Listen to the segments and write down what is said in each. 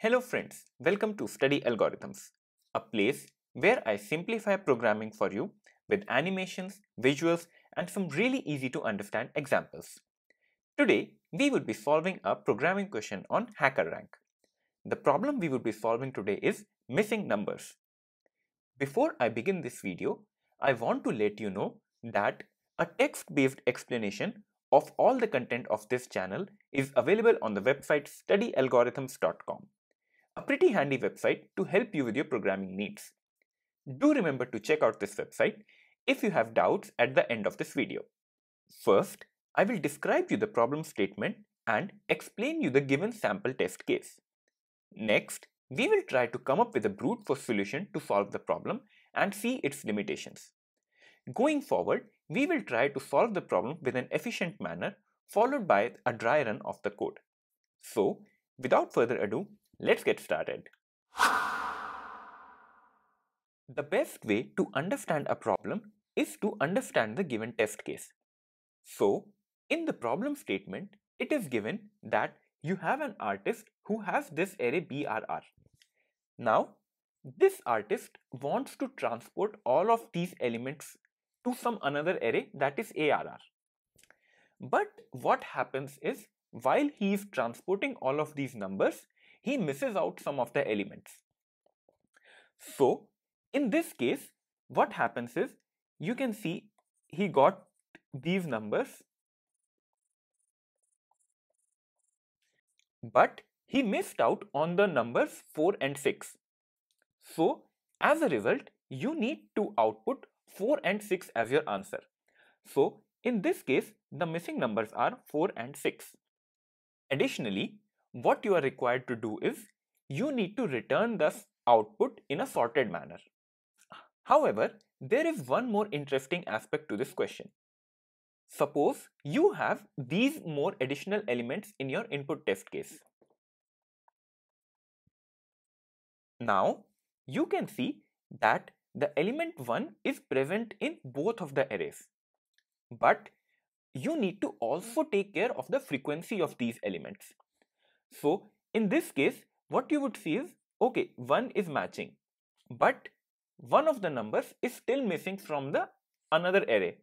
Hello friends, welcome to Study Algorithms, a place where I simplify programming for you with animations, visuals and some really easy to understand examples. Today, we would be solving a programming question on HackerRank. The problem we would be solving today is missing numbers. Before I begin this video, I want to let you know that a text-based explanation of all the content of this channel is available on the website studyalgorithms.com a pretty handy website to help you with your programming needs. Do remember to check out this website if you have doubts at the end of this video. First, I will describe you the problem statement and explain you the given sample test case. Next, we will try to come up with a brute force solution to solve the problem and see its limitations. Going forward, we will try to solve the problem with an efficient manner followed by a dry run of the code. So, without further ado, Let's get started. The best way to understand a problem is to understand the given test case. So, in the problem statement, it is given that you have an artist who has this array BRR. Now, this artist wants to transport all of these elements to some another array that is ARR. But what happens is, while he is transporting all of these numbers, he misses out some of the elements. So in this case, what happens is you can see he got these numbers, but he missed out on the numbers 4 and 6. So as a result, you need to output 4 and 6 as your answer. So in this case, the missing numbers are 4 and 6. Additionally, what you are required to do is you need to return this output in a sorted manner. However, there is one more interesting aspect to this question. Suppose you have these more additional elements in your input test case. Now, you can see that the element 1 is present in both of the arrays. But you need to also take care of the frequency of these elements so in this case, what you would see is, okay, 1 is matching, but one of the numbers is still missing from the another array.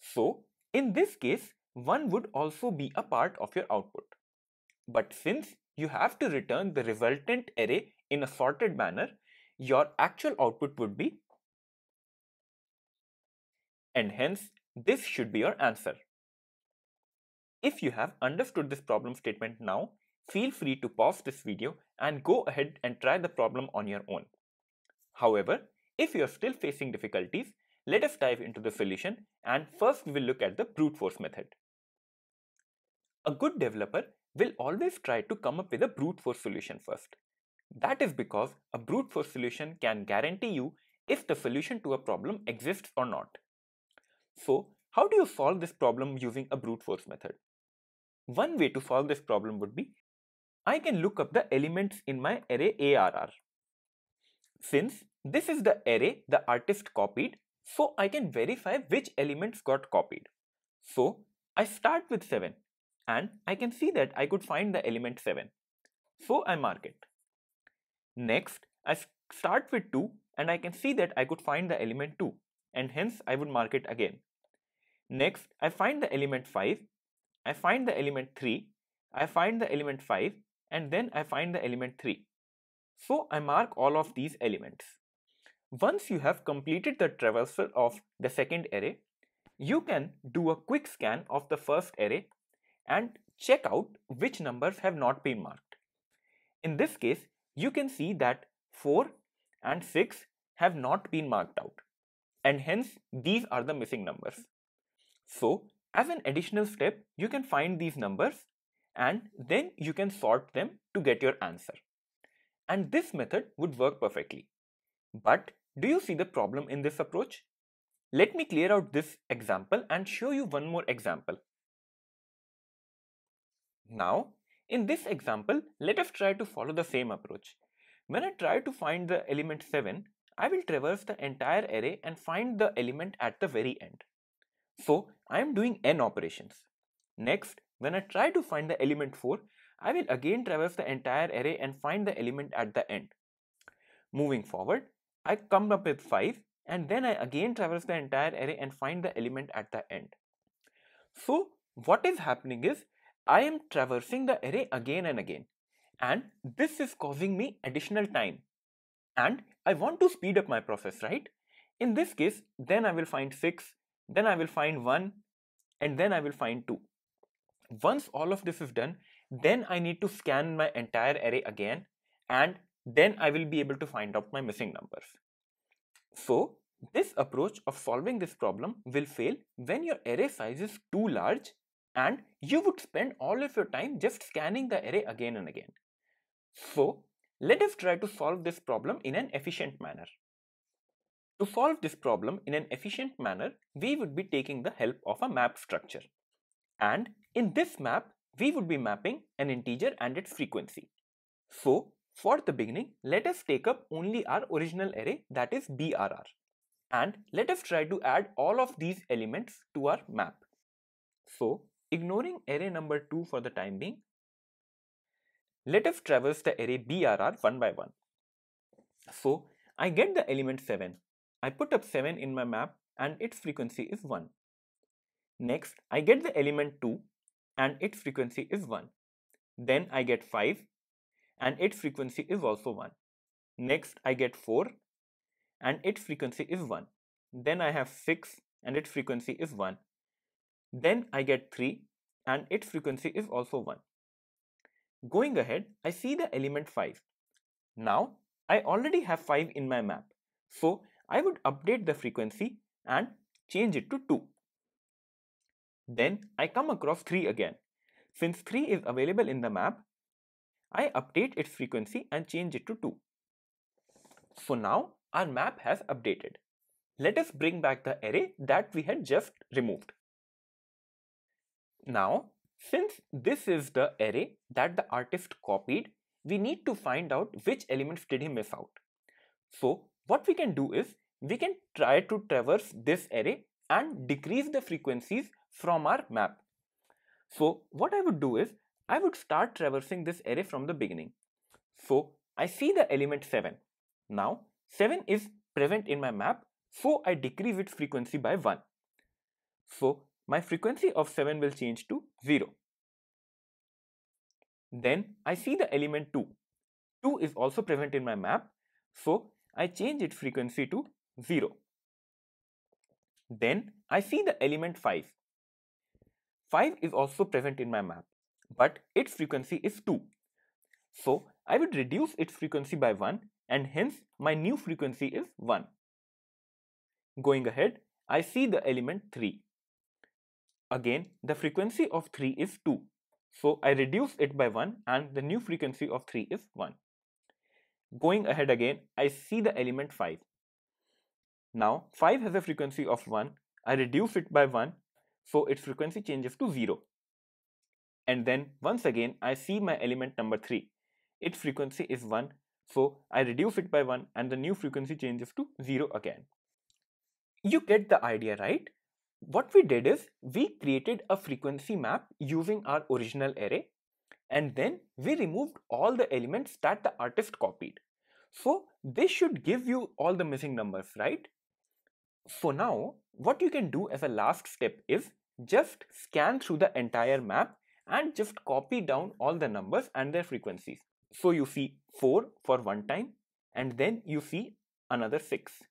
So in this case, 1 would also be a part of your output. But since you have to return the resultant array in a sorted manner, your actual output would be and hence this should be your answer. If you have understood this problem statement now, feel free to pause this video and go ahead and try the problem on your own. However, if you are still facing difficulties, let us dive into the solution and first we will look at the brute force method. A good developer will always try to come up with a brute force solution first. That is because a brute force solution can guarantee you if the solution to a problem exists or not. So, how do you solve this problem using a brute force method? One way to solve this problem would be I can look up the elements in my array ARR. Since this is the array the artist copied, so I can verify which elements got copied. So I start with 7 and I can see that I could find the element 7. So I mark it. Next, I start with 2 and I can see that I could find the element 2 and hence I would mark it again. Next, I find the element 5, I find the element 3, I find the element 5 and then I find the element 3. So I mark all of these elements. Once you have completed the traversal of the second array, you can do a quick scan of the first array and check out which numbers have not been marked. In this case, you can see that 4 and 6 have not been marked out and hence these are the missing numbers. So as an additional step, you can find these numbers and then you can sort them to get your answer. And this method would work perfectly. But do you see the problem in this approach? Let me clear out this example and show you one more example. Now, in this example, let us try to follow the same approach. When I try to find the element 7, I will traverse the entire array and find the element at the very end. So, I am doing n operations. Next, when I try to find the element 4, I will again traverse the entire array and find the element at the end. Moving forward, I come up with 5 and then I again traverse the entire array and find the element at the end. So what is happening is I am traversing the array again and again and this is causing me additional time and I want to speed up my process, right? In this case, then I will find 6, then I will find 1 and then I will find 2. Once all of this is done, then I need to scan my entire array again and then I will be able to find out my missing numbers. So this approach of solving this problem will fail when your array size is too large and you would spend all of your time just scanning the array again and again. So let us try to solve this problem in an efficient manner. To solve this problem in an efficient manner, we would be taking the help of a map structure. And in this map, we would be mapping an integer and its frequency. So for the beginning, let us take up only our original array that is BRR. And let us try to add all of these elements to our map. So ignoring array number 2 for the time being, let us traverse the array BRR one by one. So I get the element 7. I put up 7 in my map and its frequency is 1. Next, I get the element 2 and its frequency is 1. Then I get 5 and its frequency is also 1. Next, I get 4 and its frequency is 1. Then I have 6 and its frequency is 1. Then I get 3 and its frequency is also 1. Going ahead, I see the element 5. Now, I already have 5 in my map. So, I would update the frequency and change it to 2. Then I come across 3 again. Since 3 is available in the map, I update its frequency and change it to 2. So now our map has updated. Let us bring back the array that we had just removed. Now, since this is the array that the artist copied, we need to find out which elements did he miss out. So what we can do is, we can try to traverse this array and decrease the frequencies from our map. So what I would do is I would start traversing this array from the beginning. So I see the element 7. Now 7 is present in my map so I decrease its frequency by 1. So my frequency of 7 will change to 0. Then I see the element 2. 2 is also present in my map so I change its frequency to 0. Then I see the element 5. 5 is also present in my map, but its frequency is 2. So I would reduce its frequency by 1 and hence my new frequency is 1. Going ahead, I see the element 3. Again, the frequency of 3 is 2. So I reduce it by 1 and the new frequency of 3 is 1. Going ahead again, I see the element 5. Now 5 has a frequency of 1. I reduce it by 1 so its frequency changes to 0. And then once again I see my element number 3. Its frequency is 1 so I reduce it by 1 and the new frequency changes to 0 again. You get the idea right? What we did is we created a frequency map using our original array and then we removed all the elements that the artist copied. So this should give you all the missing numbers, right? For now, what you can do as a last step is just scan through the entire map and just copy down all the numbers and their frequencies. So you see 4 for one time and then you see another 6.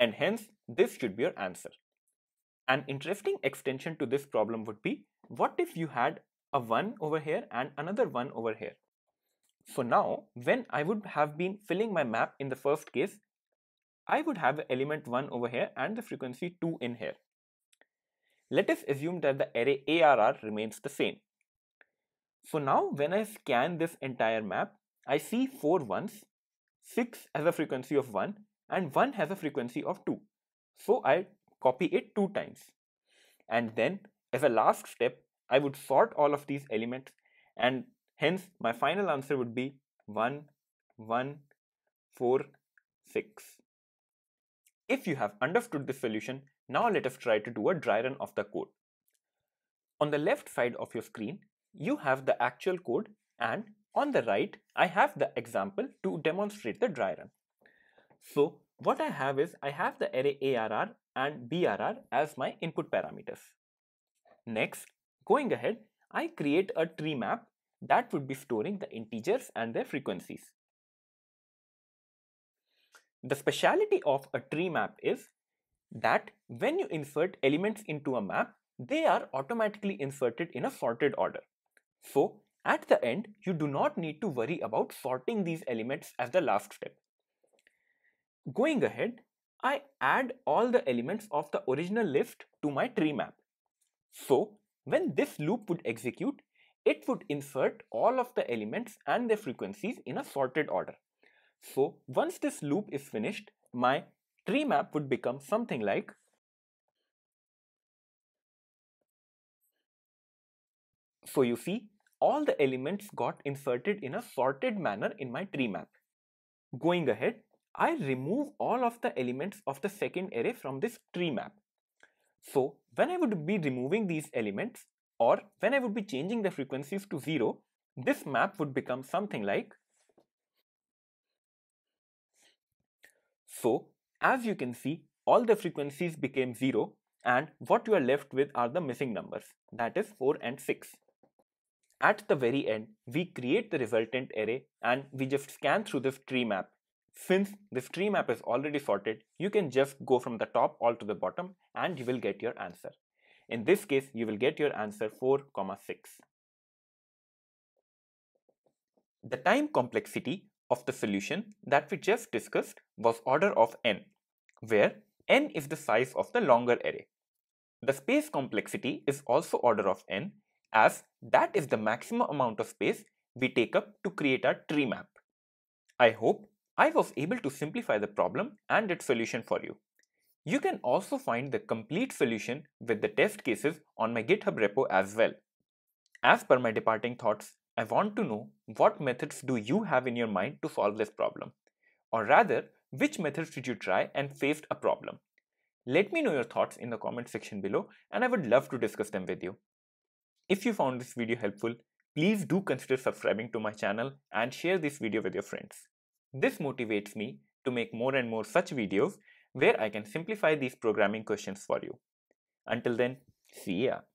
And hence, this should be your answer. An interesting extension to this problem would be, what if you had a 1 over here and another 1 over here? So now, when I would have been filling my map in the first case, I would have the element 1 over here and the frequency 2 in here. Let us assume that the array ARR remains the same. So now when I scan this entire map, I see 4 ones, 6 has a frequency of 1 and 1 has a frequency of 2. So I copy it 2 times. And then as a last step, I would sort all of these elements and hence my final answer would be 1, 1, 4, 6. If you have understood the solution, now let us try to do a dry run of the code. On the left side of your screen, you have the actual code and on the right, I have the example to demonstrate the dry run. So what I have is I have the array ARR and BRR as my input parameters. Next, going ahead, I create a tree map that would be storing the integers and their frequencies. The speciality of a tree map is that when you insert elements into a map, they are automatically inserted in a sorted order. So at the end, you do not need to worry about sorting these elements as the last step. Going ahead, I add all the elements of the original list to my tree map. So when this loop would execute, it would insert all of the elements and their frequencies in a sorted order. So once this loop is finished, my tree map would become something like So you see, all the elements got inserted in a sorted manner in my tree map. Going ahead, I remove all of the elements of the second array from this tree map. So when I would be removing these elements or when I would be changing the frequencies to 0, this map would become something like So as you can see, all the frequencies became 0 and what you are left with are the missing numbers, that is 4 and 6. At the very end, we create the resultant array and we just scan through this tree map. Since this tree map is already sorted, you can just go from the top all to the bottom and you will get your answer. In this case, you will get your answer 4, comma 6. The time complexity of the solution that we just discussed was order of n, where n is the size of the longer array. The space complexity is also order of n as that is the maximum amount of space we take up to create our tree map. I hope I was able to simplify the problem and its solution for you. You can also find the complete solution with the test cases on my GitHub repo as well. As per my departing thoughts, I want to know what methods do you have in your mind to solve this problem? Or rather, which methods did you try and faced a problem? Let me know your thoughts in the comment section below and I would love to discuss them with you. If you found this video helpful, please do consider subscribing to my channel and share this video with your friends. This motivates me to make more and more such videos where I can simplify these programming questions for you. Until then, see ya.